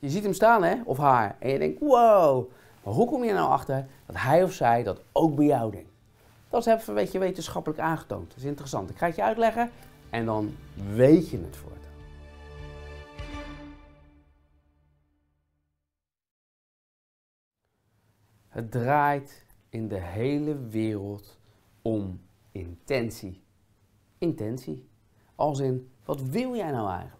Je ziet hem staan, hè, of haar. En je denkt, wow. Maar hoe kom je nou achter dat hij of zij dat ook bij jou denkt? Dat is even een beetje wetenschappelijk aangetoond. Dat is interessant. Ik ga het je uitleggen en dan weet je het voor. Het. het draait in de hele wereld om intentie. Intentie. Als in, wat wil jij nou eigenlijk?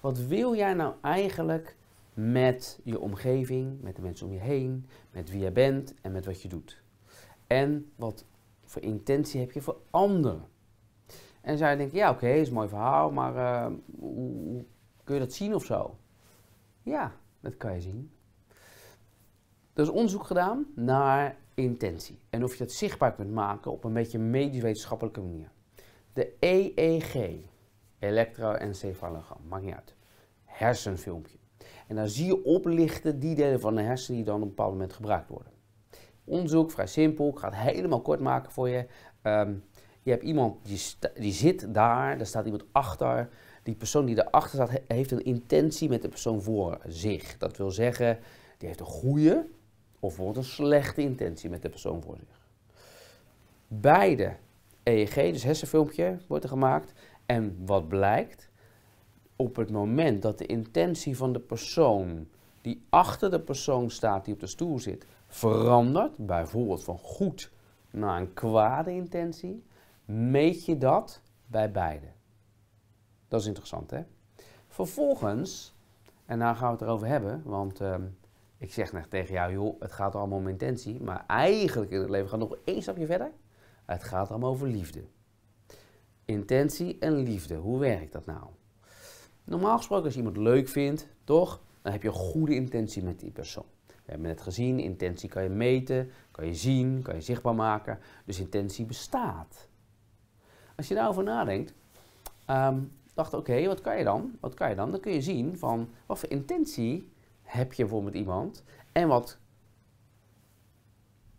Wat wil jij nou eigenlijk met je omgeving, met de mensen om je heen, met wie je bent en met wat je doet. En wat voor intentie heb je voor anderen? En zou je denken, ja oké, is een mooi verhaal, maar eh, hoe, kun je dat zien of zo? Ja, dat kan je zien. Er is onderzoek gedaan naar intentie en of je dat zichtbaar kunt maken op een beetje medisch-wetenschappelijke manier. De EEG, elektroencefalogram, maakt niet uit, hersenfilmpje. En dan zie je oplichten die delen van de hersenen die dan op een bepaald moment gebruikt worden. Onderzoek, vrij simpel. Ik ga het helemaal kort maken voor je. Ehm, je hebt iemand die, zit daar, daar staat iemand achter. Die persoon die daarachter staat heeft een intentie met de persoon voor zich. Dat wil zeggen, die heeft een goede of bijvoorbeeld een slechte intentie met de persoon voor zich. Beide EEG, dus hersenfilmpje, wordt gemaakt. En wat blijkt? op het moment dat de intentie van de persoon die achter de persoon staat die op de stoel zit, verandert, bijvoorbeeld van goed naar een kwade intentie, meet je dat bij beide. Dat is interessant, hè? Vervolgens, en daar gaan we het erover hebben, want ehm, ik zeg net tegen jou, joh, het gaat allemaal om intentie, maar eigenlijk in het leven gaat het nog één stapje verder. Het gaat allemaal over liefde. Intentie en liefde, hoe werkt dat nou? Normaal gesproken, als je iemand leuk vindt, toch, dan heb je een goede intentie met die persoon. We hebben net gezien, intentie kan je meten, kan je zien, kan je zichtbaar maken. Dus intentie bestaat. Als je daarover nadenkt, um, dacht oké, wat kan je dan? Wat kan je dan? Dan kun je zien van wat voor intentie heb je voor met iemand en wat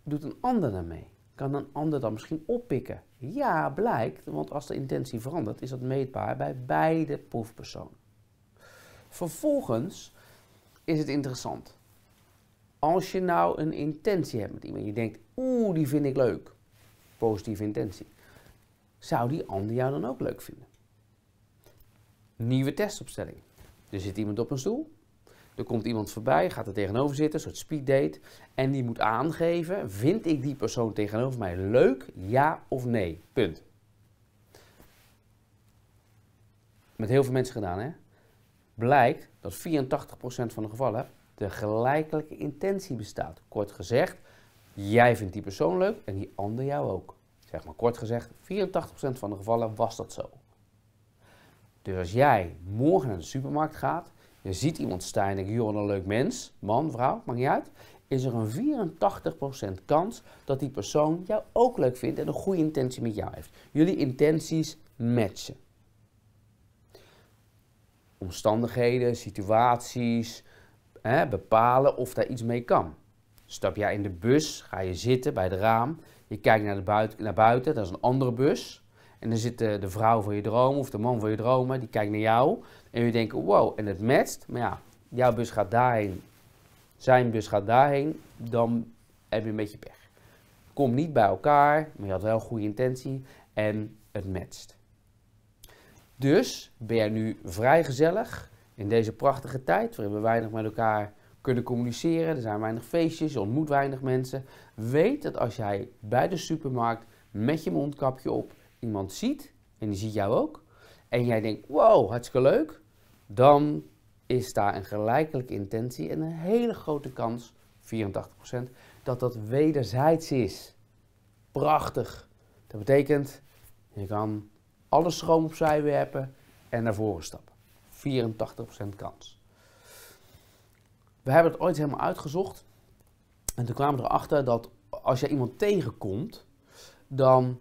doet een ander daarmee kan een ander dan misschien oppikken? Ja, blijkt, want als de intentie verandert, is dat meetbaar bij beide proefpersonen. Vervolgens is het interessant. Als je nou een intentie hebt met iemand, je denkt, oeh, die vind ik leuk, positieve intentie, zou die ander jou dan ook leuk vinden? Nieuwe testopstelling. Er zit iemand op een stoel, er komt iemand voorbij, gaat er tegenover zitten, een soort speeddate. En die moet aangeven, vind ik die persoon tegenover mij leuk, ja of nee? Punt. Met heel veel mensen gedaan, hè? Blijkt dat 84% van de gevallen de gelijkelijke intentie bestaat. Kort gezegd, jij vindt die persoon leuk en die ander jou ook. Zeg maar kort gezegd, 84% van de gevallen was dat zo. Dus als jij morgen naar de supermarkt gaat je ziet iemand staan en denk, een leuk mens, man, vrouw, maakt niet uit. Is er een 84% kans dat die persoon jou ook leuk vindt en een goede intentie met jou heeft. Jullie intenties matchen. Omstandigheden, situaties hè, bepalen of daar iets mee kan. Stap jij in de bus, ga je zitten bij het raam. Je kijkt naar, de buiten, naar buiten, dat is een andere bus. En dan zit de, vrouw van je droom of de man van je dromen, die kijkt naar jou. En je denkt, wow, en het matcht. Maar ja, jouw bus gaat daarheen, zijn bus gaat daarheen. Dan heb je een beetje pech. Kom niet bij elkaar, maar je had wel goede intentie. En het matcht. Dus ben jij nu vrijgezellig in deze prachtige tijd, waarin we weinig met elkaar kunnen communiceren, er zijn weinig feestjes, je ontmoet weinig mensen. Weet dat als jij bij de supermarkt met je mondkapje op iemand ziet, en die ziet jou ook, en jij denkt, wow, hartstikke leuk, dan is daar een gelijkelijke intentie en een hele grote kans, 84%, dat dat wederzijds is. Prachtig. Dat betekent, je kan alle stroom opzij werpen en naar voren stappen. 84% kans. We hebben het ooit helemaal uitgezocht. En toen kwamen we erachter dat als je iemand tegenkomt, dan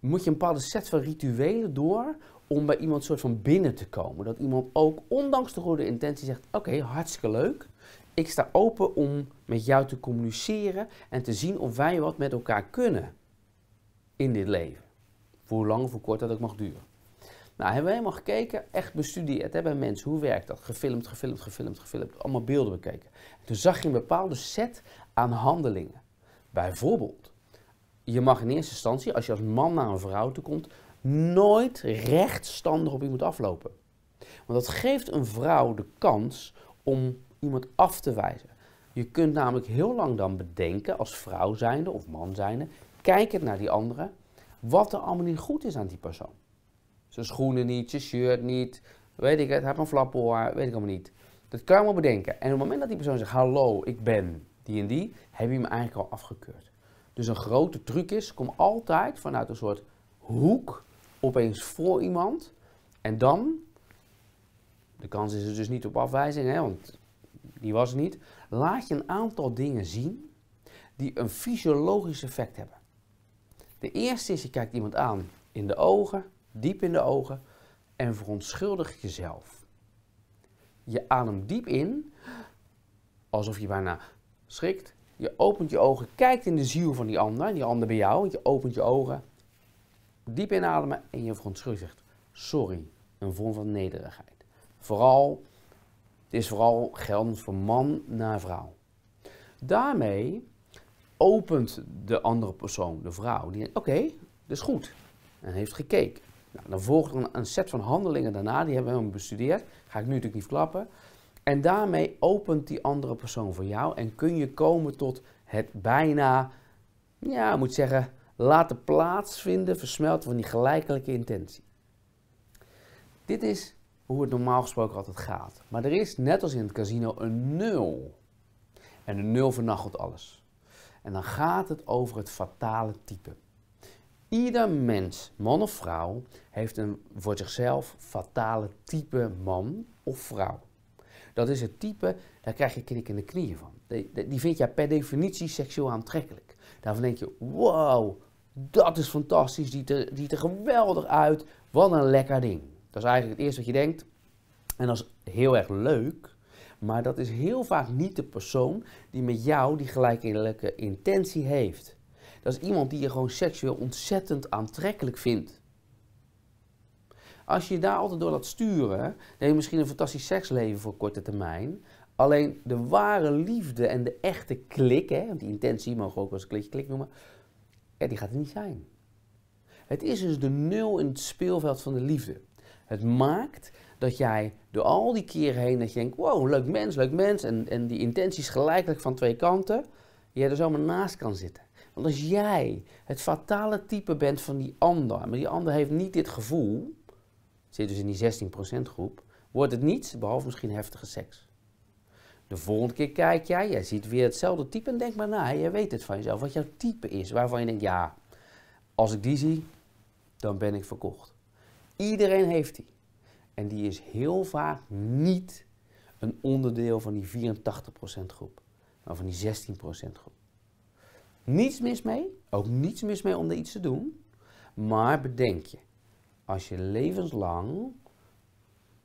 moet je een bepaalde set van rituelen door om bij iemand soort van binnen te komen. Dat iemand ook, ondanks de goede intentie, zegt: Oké, hartstikke leuk. Ik sta open om met jou te communiceren en te zien of wij wat met elkaar kunnen in dit leven. Voor lang of voor kort dat ook mag duren. Nou, hebben we helemaal gekeken, echt bestudeerd, hè, bij mensen. Hoe werkt dat? Gefilmd, gefilmd, gefilmd, gefilmd. Allemaal beelden bekeken. toen zag je een bepaalde set aan handelingen. Bijvoorbeeld je mag in eerste instantie, als je als man naar een vrouw toe komt, nooit rechtstandig op iemand aflopen. Want dat geeft een vrouw de kans om iemand af te wijzen. Je kunt namelijk heel lang dan bedenken, als vrouw zijnde of man zijnde, kijkend naar die andere, wat er allemaal niet goed is aan die persoon. Zijn schoenen niet, zijn shirt niet, weet ik het, heb heeft een flappenhaar, weet ik allemaal niet. Dat kan je allemaal bedenken. En op het moment dat die persoon zegt, hallo, ik ben die en die, heb je hem eigenlijk al afgekeurd. Dus een grote truc is, kom altijd vanuit een soort hoek opeens voor iemand. En dan, de kans is er dus niet op afwijzing, hè, want die was niet. Laat je een aantal dingen zien die een fysiologisch effect hebben. De eerste is, je kijkt iemand aan in de ogen, diep in de ogen, en verontschuldig jezelf. Je adem diep in, alsof je bijna schrikt je opent je ogen, kijkt in de ziel van die ander, die ander bij jou. Want je opent je ogen, diep inademen en je verontschuldigt zegt sorry. Een vorm van nederigheid. Vooral, het is vooral geldend voor man naar vrouw. Daarmee opent de andere persoon, de vrouw, die denkt oké, dat is goed. En heeft gekeken. Nou, dan volgt er een, set van handelingen daarna, die hebben we bestudeerd. Ga ik nu natuurlijk niet klappen. En daarmee opent die andere persoon voor jou en kun je komen tot het bijna, ja, moet zeggen, laten plaatsvinden, versmelten van die gelijkelijke intentie. Dit is hoe het normaal gesproken altijd gaat. Maar er is, net als in het casino, een nul. En de nul vernachelt alles. En dan gaat het over het fatale type. Ieder mens, man of vrouw, heeft een voor zichzelf fatale type man of vrouw. Dat is het type, daar krijg je knikkende knieën van. Die, die vind jij per definitie seksueel aantrekkelijk. Daarvan denk je, wow, dat is fantastisch, die ziet er geweldig uit, wat een lekker ding. Dat is eigenlijk het eerste wat je denkt. En dat is heel erg leuk, maar dat is heel vaak niet de persoon die met jou die gelijkende intentie heeft. Dat is iemand die je gewoon seksueel ontzettend aantrekkelijk vindt. Als je je daar altijd door laat sturen, dan heb je misschien een fantastisch seksleven voor korte termijn. Alleen de ware liefde en de echte klik, hè, want die intentie mogen we ook wel eens klikje klik noemen, ja, die gaat er niet zijn. Het is dus de nul in het speelveld van de liefde. Het maakt dat jij door al die keren heen dat je denkt, wow, leuk mens, leuk mens, en, en die intenties gelijkelijk van twee kanten, jij er zomaar naast kan zitten. Want als jij het fatale type bent van die ander, maar die ander heeft niet dit gevoel, zit dus in die 16% groep, wordt het niets behalve misschien heftige seks. De volgende keer kijk jij, jij ziet weer hetzelfde type en denk maar na, jij weet het van jezelf, wat jouw type is, waarvan je denkt, ja, als ik die zie, dan ben ik verkocht. Iedereen heeft die. En die is heel vaak niet een onderdeel van die 84% groep, maar van die 16% groep. Niets mis mee, ook niets mis mee om er iets te doen, maar bedenk je, als je levenslang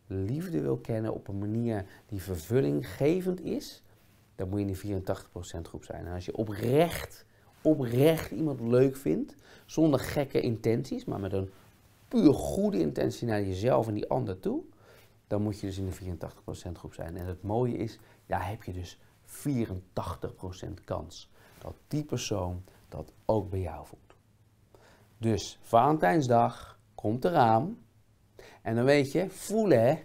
liefde wil kennen op een manier die vervullinggevend is, dan moet je in de 84% groep zijn. En als je oprecht, oprecht iemand leuk vindt, zonder gekke intenties, maar met een puur goede intentie naar jezelf en die ander toe, dan moet je dus in de 84% groep zijn. En het mooie is, daar heb je dus 84% kans dat die persoon dat ook bij jou voelt. Dus Valentijnsdag komt eraan. En dan weet je, voelen hè,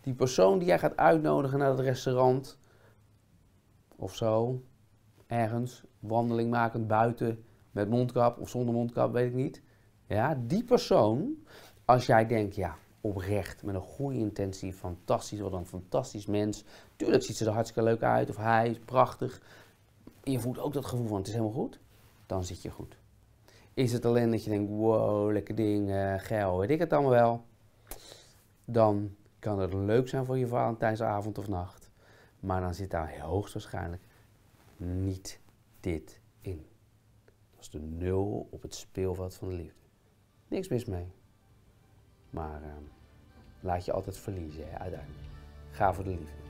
die persoon die jij gaat uitnodigen naar het restaurant of zo, ergens, wandeling maken buiten met mondkap of zonder mondkap, weet ik niet. Ja, die persoon, als jij denkt, ja, oprecht, met een goede intentie, fantastisch, wat een fantastisch mens. Tuurlijk ziet ze er hartstikke leuk uit of hij is prachtig. je voelt ook dat gevoel van het is helemaal goed. Dan zit je goed. Is het alleen dat je denkt, wow, lekker ding, uh, geil, weet ik het allemaal wel. Dan kan het leuk zijn voor je Valentijnsavond of nacht. Maar dan zit daar hoogstwaarschijnlijk niet dit in. Dat is de nul op het speelveld van de liefde. Niks mis mee. Maar ehm, laat je altijd verliezen, hè, uiteindelijk. Ga voor de liefde.